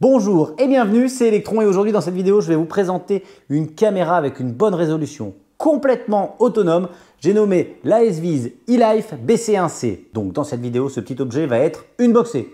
Bonjour et bienvenue, c'est Electron et aujourd'hui dans cette vidéo je vais vous présenter une caméra avec une bonne résolution complètement autonome. J'ai nommé l'ASVIS eLife BC1C. Donc dans cette vidéo ce petit objet va être unboxé,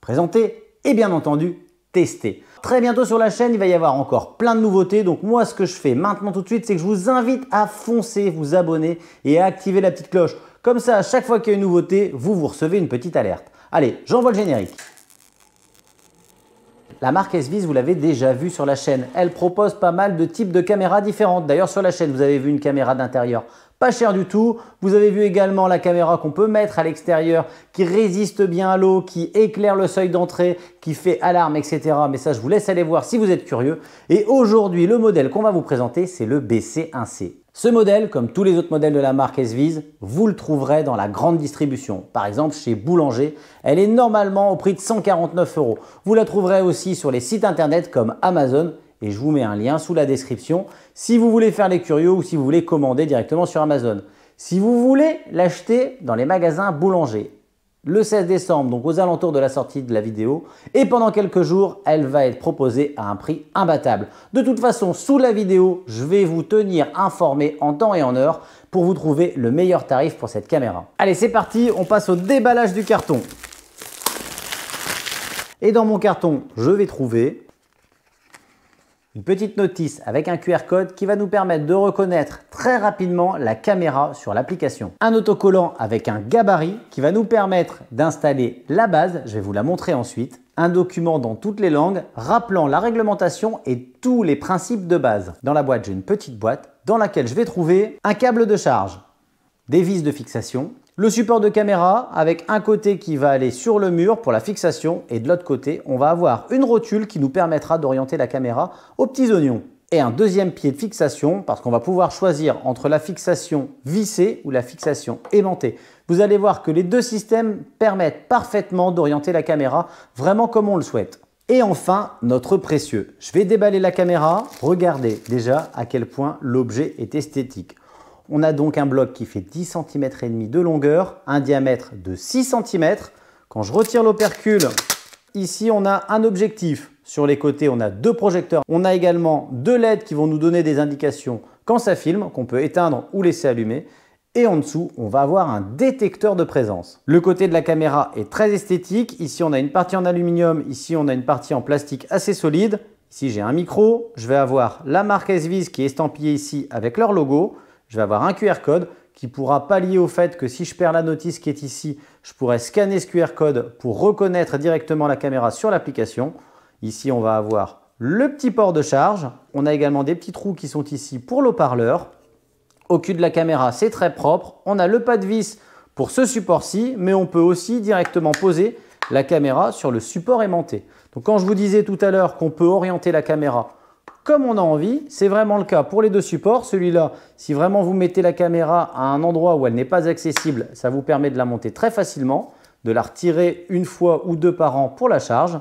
présenté et bien entendu testé. Très bientôt sur la chaîne, il va y avoir encore plein de nouveautés. Donc moi, ce que je fais maintenant tout de suite, c'est que je vous invite à foncer, vous abonner et à activer la petite cloche. Comme ça, à chaque fois qu'il y a une nouveauté, vous vous recevez une petite alerte. Allez, j'envoie le générique. La marque S-Vis, vous l'avez déjà vu sur la chaîne. Elle propose pas mal de types de caméras différentes. D'ailleurs, sur la chaîne, vous avez vu une caméra d'intérieur pas chère du tout. Vous avez vu également la caméra qu'on peut mettre à l'extérieur, qui résiste bien à l'eau, qui éclaire le seuil d'entrée, qui fait alarme, etc. Mais ça, je vous laisse aller voir si vous êtes curieux. Et aujourd'hui, le modèle qu'on va vous présenter, c'est le BC1C. Ce modèle, comme tous les autres modèles de la marque Esvise, vous le trouverez dans la grande distribution. Par exemple, chez Boulanger, elle est normalement au prix de 149 euros. Vous la trouverez aussi sur les sites internet comme Amazon et je vous mets un lien sous la description si vous voulez faire les curieux ou si vous voulez commander directement sur Amazon. Si vous voulez l'acheter dans les magasins Boulanger, le 16 décembre, donc aux alentours de la sortie de la vidéo, et pendant quelques jours, elle va être proposée à un prix imbattable. De toute façon, sous la vidéo, je vais vous tenir informé en temps et en heure pour vous trouver le meilleur tarif pour cette caméra. Allez, c'est parti, on passe au déballage du carton. Et dans mon carton, je vais trouver une petite notice avec un QR code qui va nous permettre de reconnaître très rapidement la caméra sur l'application. Un autocollant avec un gabarit qui va nous permettre d'installer la base, je vais vous la montrer ensuite, un document dans toutes les langues rappelant la réglementation et tous les principes de base. Dans la boîte, j'ai une petite boîte dans laquelle je vais trouver un câble de charge, des vis de fixation, le support de caméra avec un côté qui va aller sur le mur pour la fixation et de l'autre côté, on va avoir une rotule qui nous permettra d'orienter la caméra aux petits oignons. Et un deuxième pied de fixation parce qu'on va pouvoir choisir entre la fixation vissée ou la fixation aimantée. Vous allez voir que les deux systèmes permettent parfaitement d'orienter la caméra vraiment comme on le souhaite. Et enfin, notre précieux. Je vais déballer la caméra. Regardez déjà à quel point l'objet est esthétique. On a donc un bloc qui fait 10 cm et demi de longueur, un diamètre de 6 cm. Quand je retire l'opercule, ici on a un objectif. Sur les côtés, on a deux projecteurs. On a également deux LED qui vont nous donner des indications quand ça filme, qu'on peut éteindre ou laisser allumer. Et en dessous, on va avoir un détecteur de présence. Le côté de la caméra est très esthétique. Ici, on a une partie en aluminium. Ici, on a une partie en plastique assez solide. Ici, j'ai un micro. Je vais avoir la marque SVIS qui est estampillée ici avec leur logo je vais avoir un QR code qui pourra pallier au fait que si je perds la notice qui est ici, je pourrais scanner ce QR code pour reconnaître directement la caméra sur l'application. Ici, on va avoir le petit port de charge. On a également des petits trous qui sont ici pour leau parleur Au cul de la caméra, c'est très propre. On a le pas de vis pour ce support-ci, mais on peut aussi directement poser la caméra sur le support aimanté. Donc quand je vous disais tout à l'heure qu'on peut orienter la caméra comme on a envie. C'est vraiment le cas pour les deux supports. Celui-là, si vraiment vous mettez la caméra à un endroit où elle n'est pas accessible, ça vous permet de la monter très facilement, de la retirer une fois ou deux par an pour la charge.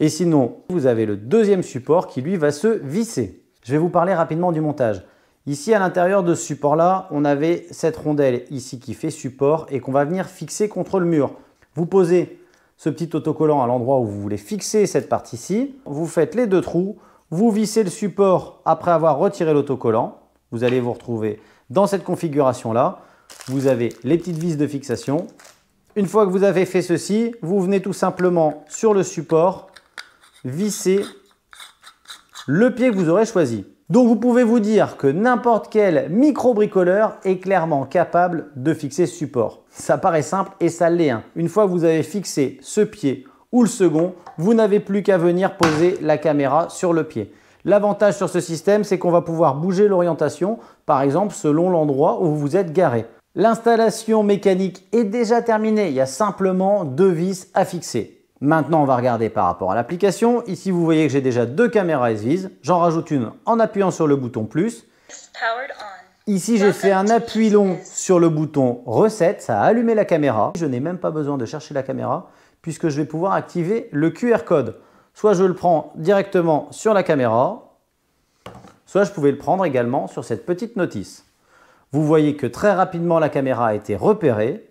Et sinon, vous avez le deuxième support qui lui va se visser. Je vais vous parler rapidement du montage. Ici, à l'intérieur de ce support-là, on avait cette rondelle ici qui fait support et qu'on va venir fixer contre le mur. Vous posez ce petit autocollant à l'endroit où vous voulez fixer cette partie-ci. Vous faites les deux trous, vous vissez le support après avoir retiré l'autocollant. Vous allez vous retrouver dans cette configuration-là. Vous avez les petites vis de fixation. Une fois que vous avez fait ceci, vous venez tout simplement sur le support, visser le pied que vous aurez choisi. Donc vous pouvez vous dire que n'importe quel micro-bricoleur est clairement capable de fixer ce support. Ça paraît simple et ça l'est. Hein. Une fois que vous avez fixé ce pied ou le second, vous n'avez plus qu'à venir poser la caméra sur le pied. L'avantage sur ce système, c'est qu'on va pouvoir bouger l'orientation, par exemple selon l'endroit où vous vous êtes garé. L'installation mécanique est déjà terminée, il y a simplement deux vis à fixer. Maintenant, on va regarder par rapport à l'application. Ici, vous voyez que j'ai déjà deux caméras vises, J'en rajoute une en appuyant sur le bouton plus. Ici, j'ai fait un appui long sur le bouton recette, ça a allumé la caméra. Je n'ai même pas besoin de chercher la caméra puisque je vais pouvoir activer le QR code. Soit je le prends directement sur la caméra, soit je pouvais le prendre également sur cette petite notice. Vous voyez que très rapidement la caméra a été repérée.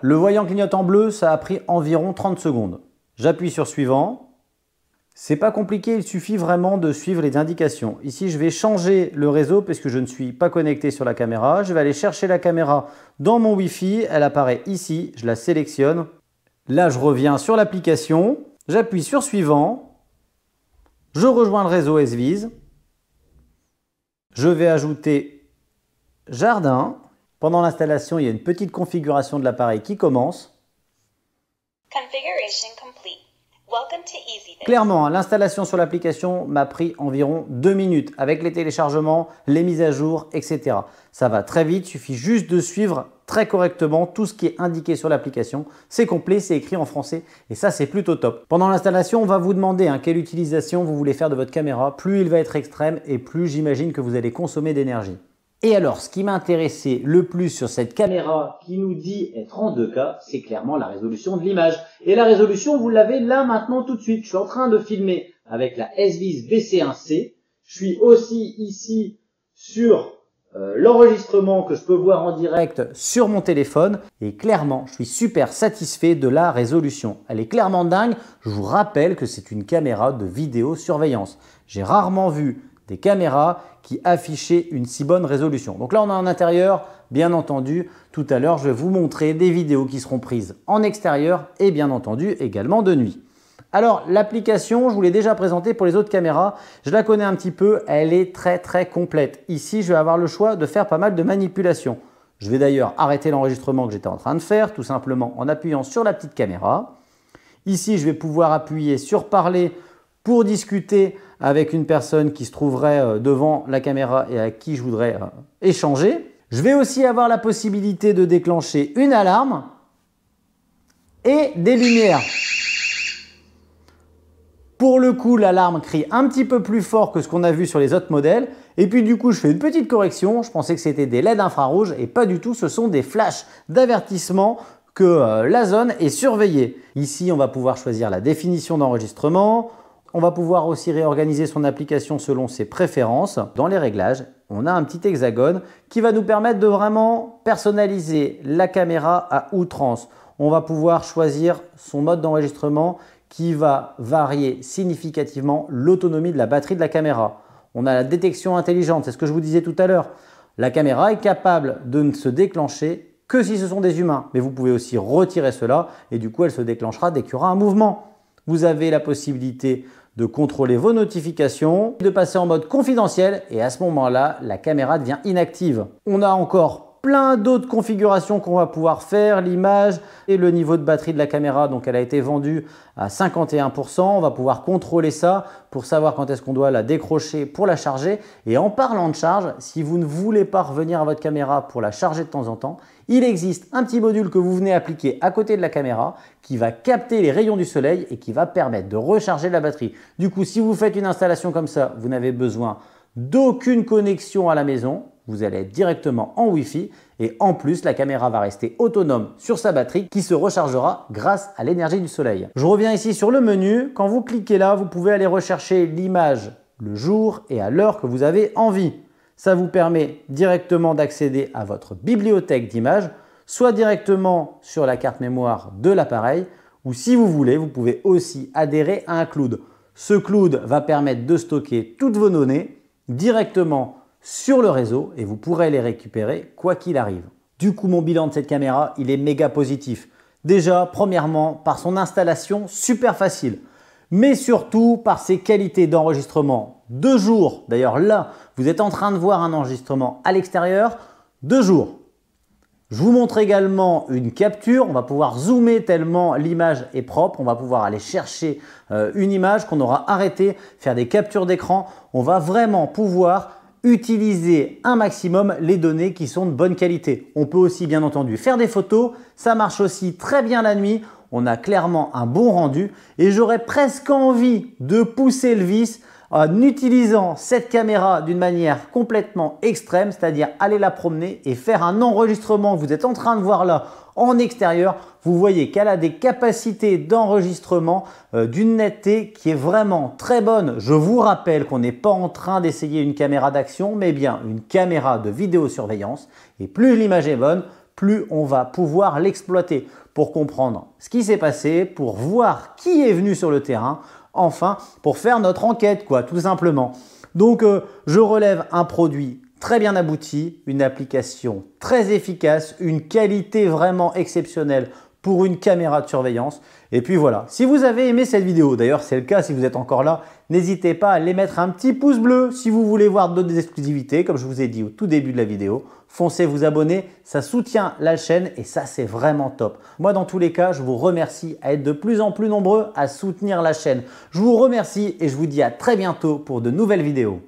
Le voyant clignote en bleu, ça a pris environ 30 secondes. J'appuie sur suivant. C'est pas compliqué, il suffit vraiment de suivre les indications. Ici, je vais changer le réseau parce que je ne suis pas connecté sur la caméra. Je vais aller chercher la caméra dans mon Wi-Fi. Elle apparaît ici, je la sélectionne Là, je reviens sur l'application, j'appuie sur Suivant, je rejoins le réseau SVIS, je vais ajouter Jardin. Pendant l'installation, il y a une petite configuration de l'appareil qui commence. Configuration Welcome to Clairement, hein, l'installation sur l'application m'a pris environ deux minutes avec les téléchargements, les mises à jour, etc. Ça va très vite, suffit juste de suivre très correctement tout ce qui est indiqué sur l'application. C'est complet, c'est écrit en français et ça c'est plutôt top. Pendant l'installation, on va vous demander à hein, quelle utilisation vous voulez faire de votre caméra. Plus il va être extrême et plus j'imagine que vous allez consommer d'énergie. Et alors, ce qui m'a intéressé le plus sur cette caméra qui nous dit être en 2K, c'est clairement la résolution de l'image. Et la résolution, vous l'avez là maintenant tout de suite. Je suis en train de filmer avec la SVIS VC1C. Je suis aussi ici sur euh, l'enregistrement que je peux voir en direct sur mon téléphone. Et clairement, je suis super satisfait de la résolution. Elle est clairement dingue. Je vous rappelle que c'est une caméra de vidéosurveillance. J'ai rarement vu des caméras qui affichaient une si bonne résolution. Donc là, on a un intérieur, bien entendu. Tout à l'heure, je vais vous montrer des vidéos qui seront prises en extérieur et bien entendu également de nuit. Alors l'application, je vous l'ai déjà présentée pour les autres caméras, je la connais un petit peu, elle est très très complète. Ici, je vais avoir le choix de faire pas mal de manipulations. Je vais d'ailleurs arrêter l'enregistrement que j'étais en train de faire, tout simplement en appuyant sur la petite caméra. Ici, je vais pouvoir appuyer sur parler pour discuter avec une personne qui se trouverait euh, devant la caméra et à qui je voudrais euh, échanger. Je vais aussi avoir la possibilité de déclencher une alarme et des lumières. Pour le coup, l'alarme crie un petit peu plus fort que ce qu'on a vu sur les autres modèles. Et puis du coup, je fais une petite correction. Je pensais que c'était des LED infrarouges et pas du tout. Ce sont des flashs d'avertissement que euh, la zone est surveillée. Ici, on va pouvoir choisir la définition d'enregistrement. On va pouvoir aussi réorganiser son application selon ses préférences. Dans les réglages, on a un petit hexagone qui va nous permettre de vraiment personnaliser la caméra à outrance. On va pouvoir choisir son mode d'enregistrement qui va varier significativement l'autonomie de la batterie de la caméra. On a la détection intelligente, c'est ce que je vous disais tout à l'heure. La caméra est capable de ne se déclencher que si ce sont des humains, mais vous pouvez aussi retirer cela et du coup elle se déclenchera dès qu'il y aura un mouvement. Vous avez la possibilité de contrôler vos notifications, de passer en mode confidentiel et à ce moment-là, la caméra devient inactive. On a encore plein d'autres configurations qu'on va pouvoir faire, l'image et le niveau de batterie de la caméra. Donc elle a été vendue à 51%. On va pouvoir contrôler ça pour savoir quand est-ce qu'on doit la décrocher pour la charger. Et en parlant de charge, si vous ne voulez pas revenir à votre caméra pour la charger de temps en temps, il existe un petit module que vous venez appliquer à côté de la caméra qui va capter les rayons du soleil et qui va permettre de recharger la batterie. Du coup, si vous faites une installation comme ça, vous n'avez besoin d'aucune connexion à la maison vous allez être directement en Wi-Fi et en plus la caméra va rester autonome sur sa batterie qui se rechargera grâce à l'énergie du soleil. Je reviens ici sur le menu, quand vous cliquez là vous pouvez aller rechercher l'image le jour et à l'heure que vous avez envie. Ça vous permet directement d'accéder à votre bibliothèque d'images, soit directement sur la carte mémoire de l'appareil, ou si vous voulez, vous pouvez aussi adhérer à un cloud. Ce cloud va permettre de stocker toutes vos données directement sur le réseau et vous pourrez les récupérer quoi qu'il arrive. Du coup, mon bilan de cette caméra, il est méga positif. Déjà, premièrement, par son installation super facile, mais surtout par ses qualités d'enregistrement. de jours, d'ailleurs là, vous êtes en train de voir un enregistrement à l'extérieur, deux jours. Je vous montre également une capture, on va pouvoir zoomer tellement l'image est propre, on va pouvoir aller chercher euh, une image qu'on aura arrêtée, faire des captures d'écran, on va vraiment pouvoir utiliser un maximum les données qui sont de bonne qualité. On peut aussi bien entendu faire des photos, ça marche aussi très bien la nuit, on a clairement un bon rendu et j'aurais presque envie de pousser le vice en utilisant cette caméra d'une manière complètement extrême, c'est-à-dire aller la promener et faire un enregistrement vous êtes en train de voir là en extérieur, vous voyez qu'elle a des capacités d'enregistrement euh, d'une netteté qui est vraiment très bonne. Je vous rappelle qu'on n'est pas en train d'essayer une caméra d'action, mais bien une caméra de vidéosurveillance. Et plus l'image est bonne, plus on va pouvoir l'exploiter pour comprendre ce qui s'est passé, pour voir qui est venu sur le terrain, enfin pour faire notre enquête, quoi, tout simplement. Donc euh, je relève un produit très bien abouti, une application très efficace, une qualité vraiment exceptionnelle pour une caméra de surveillance. Et puis voilà, si vous avez aimé cette vidéo, d'ailleurs c'est le cas si vous êtes encore là, n'hésitez pas à les mettre un petit pouce bleu si vous voulez voir d'autres exclusivités, comme je vous ai dit au tout début de la vidéo. Foncez vous abonner, ça soutient la chaîne et ça c'est vraiment top. Moi dans tous les cas, je vous remercie à être de plus en plus nombreux à soutenir la chaîne. Je vous remercie et je vous dis à très bientôt pour de nouvelles vidéos.